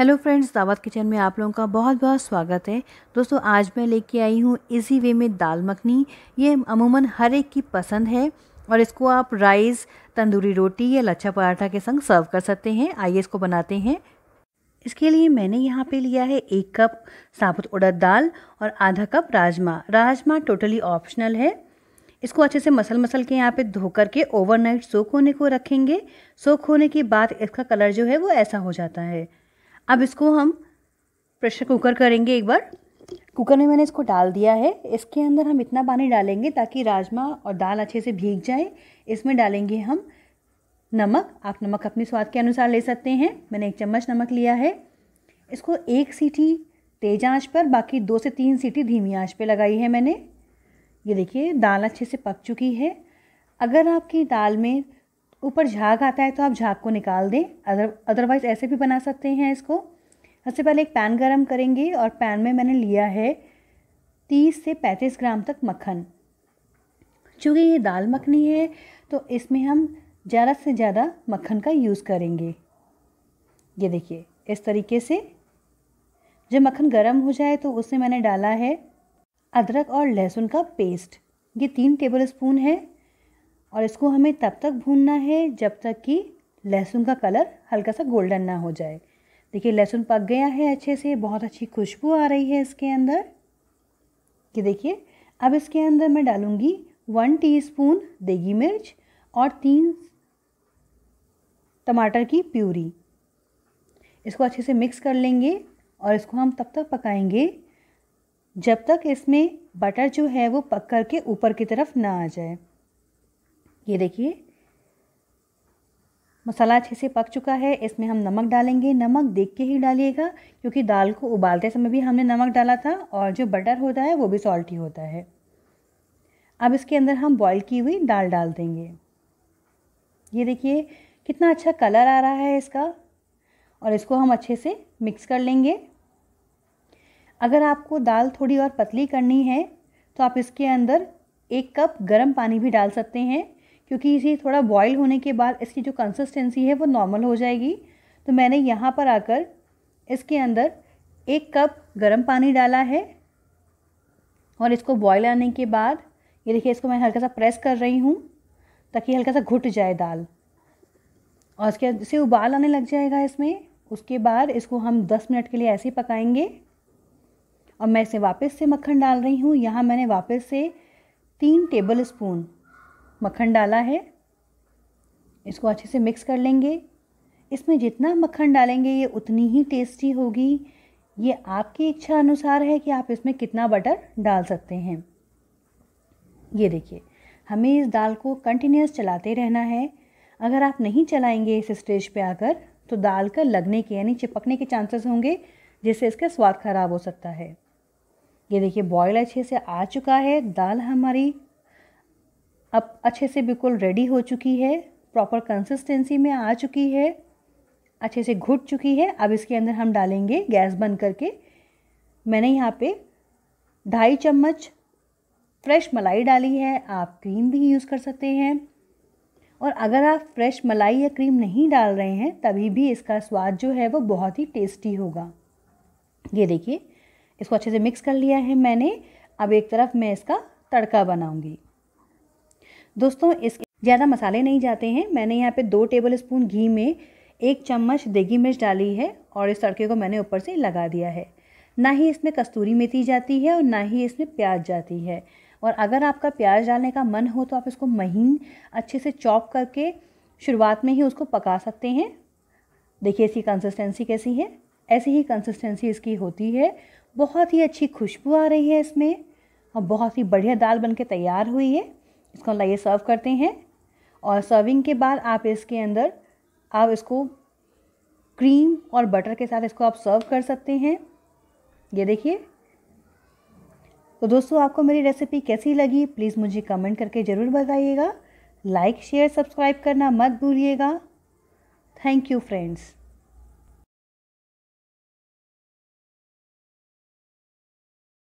hello friends दावत kitchen में आप लोगों का बहुत बहुत स्वागत है दोस्तों आज मैं लेके आई हूँ इसी वे में दाल मखनी ये अमूमन हर एक की पसंद है और इसको आप राइस तंदूरी रोटी या लच्छा पराठा के संग सर्व कर सकते हैं आइए इसको बनाते हैं इसके लिए मैंने यहाँ पे लिया है एक कप साबुत उड़द दाल और आधा cup rajma rajma totally optional है इसको अच्छे से मसल मसल के यहाँ पे धो कर के ओवरनाइट सोख होने को रखेंगे सोख होने के बाद इसका कलर जो है वो ऐसा हो जाता है अब इसको हम प्रेशर कुकर करेंगे एक बार कुकर में मैंने इसको डाल दिया है इसके अंदर हम इतना पानी डालेंगे ताकि राजमा और दाल अच्छे से भीग जाए इसमें डालेंगे हम नमक आप नमक अपने स्वाद के अनुसार ले सकते हैं मैंने एक चम्मच नमक लिया है इसको एक सीटी तेज आंच पर बाकी दो से तीन सीटी धीमी आंच पे लगाई है मैंने ये देखिए दाल अच्छे से पक चुकी है अगर आपकी दाल में ऊपर झाग आता है तो आप झाग को निकाल दें अदर अदरवाइज़ ऐसे भी बना सकते हैं इसको सबसे पहले एक पैन गरम करेंगे और पैन में मैंने लिया है तीस से पैंतीस ग्राम तक मक्खन चूँकि ये दाल मखनी है तो इसमें हम ज़्यादा से ज़्यादा मक्खन का यूज़ करेंगे ये देखिए इस तरीके से जब मक्खन गर्म हो जाए तो उसमें मैंने डाला है अदरक और लहसुन का पेस्ट ये तीन टेबल स्पून है और इसको हमें तब तक भूनना है जब तक कि लहसुन का कलर हल्का सा गोल्डन ना हो जाए देखिए लहसुन पक गया है अच्छे से बहुत अच्छी खुशबू आ रही है इसके अंदर कि देखिए अब इसके अंदर मैं डालूँगी वन टीस्पून देगी मिर्च और तीन टमाटर की प्यूरी इसको अच्छे से मिक्स कर लेंगे और इसको हम तब तक पकाएंगे जब तक इसमें बटर जो है वो पक कर के ऊपर की तरफ ना आ जाए ये देखिए मसाला अच्छे से पक चुका है इसमें हम नमक डालेंगे नमक देख के ही डालिएगा क्योंकि दाल को उबालते समय भी हमने नमक डाला था और जो बटर होता है वो भी सॉल्टी होता है अब इसके अंदर हम बॉईल की हुई दाल डाल देंगे ये देखिए कितना अच्छा कलर आ रहा है इसका और इसको हम अच्छे से मिक्स कर लेंगे अगर आपको दाल थोड़ी और पतली करनी है तो आप इसके अंदर एक कप गर्म पानी भी डाल सकते हैं क्योंकि इसे थोड़ा बॉयल होने के बाद इसकी जो कंसिस्टेंसी है वो नॉर्मल हो जाएगी तो मैंने यहाँ पर आकर इसके अंदर एक कप गर्म पानी डाला है और इसको बॉयल आने के बाद ये देखिए इसको मैं हल्का सा प्रेस कर रही हूँ ताकि हल्का सा घुट जाए दाल और इसके जैसे उबाल आने लग जाएगा इसमें उसके बाद इसको हम दस मिनट के लिए ऐसे ही पकाएंगे और मैं इसे वापस से मक्खन डाल रही हूँ यहाँ मैंने वापस से तीन टेबल स्पून मक्खन डाला है इसको अच्छे से मिक्स कर लेंगे इसमें जितना मक्खन डालेंगे ये उतनी ही टेस्टी होगी ये आपकी इच्छा अनुसार है कि आप इसमें कितना बटर डाल सकते हैं ये देखिए हमें इस दाल को कंटिन्यूस चलाते रहना है अगर आप नहीं चलाएंगे इस स्टेज पे आकर तो दाल का लगने के यानी चिपकने के चांसेस होंगे जिससे इसका स्वाद ख़राब हो सकता है ये देखिए बॉयल अच्छे से आ चुका है दाल हमारी अब अच्छे से बिल्कुल रेडी हो चुकी है प्रॉपर कंसिस्टेंसी में आ चुकी है अच्छे से घुट चुकी है अब इसके अंदर हम डालेंगे गैस बंद करके मैंने यहाँ पे ढाई चम्मच फ्रेश मलाई डाली है आप क्रीम भी यूज़ कर सकते हैं और अगर आप फ्रेश मलाई या क्रीम नहीं डाल रहे हैं तभी भी इसका स्वाद जो है वो बहुत ही टेस्टी होगा ये देखिए इसको अच्छे से मिक्स कर लिया है मैंने अब एक तरफ मैं इसका तड़का बनाऊंगी दोस्तों इस ज़्यादा मसाले नहीं जाते हैं मैंने यहाँ पे दो टेबल स्पून घी में एक चम्मच देगी मिर्च डाली है और इस तड़के को मैंने ऊपर से लगा दिया है ना ही इसमें कस्तूरी मेथी जाती है और ना ही इसमें प्याज जाती है और अगर आपका प्याज डालने का मन हो तो आप इसको महीन अच्छे से चॉप करके शुरुआत में ही उसको पका सकते हैं देखिए इसकी कंसिस्टेंसी कैसी है ऐसी ही कंसिस्टेंसी इसकी होती है बहुत ही अच्छी खुशबू आ रही है इसमें और बहुत ही बढ़िया दाल बन के तैयार हुई है इसको लाइए सर्व करते हैं और सर्विंग के बाद आप इसके अंदर आप इसको क्रीम और बटर के साथ इसको आप सर्व कर सकते हैं ये देखिए तो दोस्तों आपको मेरी रेसिपी कैसी लगी प्लीज़ मुझे कमेंट करके ज़रूर बताइएगा लाइक शेयर सब्सक्राइब करना मत भूलिएगा थैंक यू फ्रेंड्स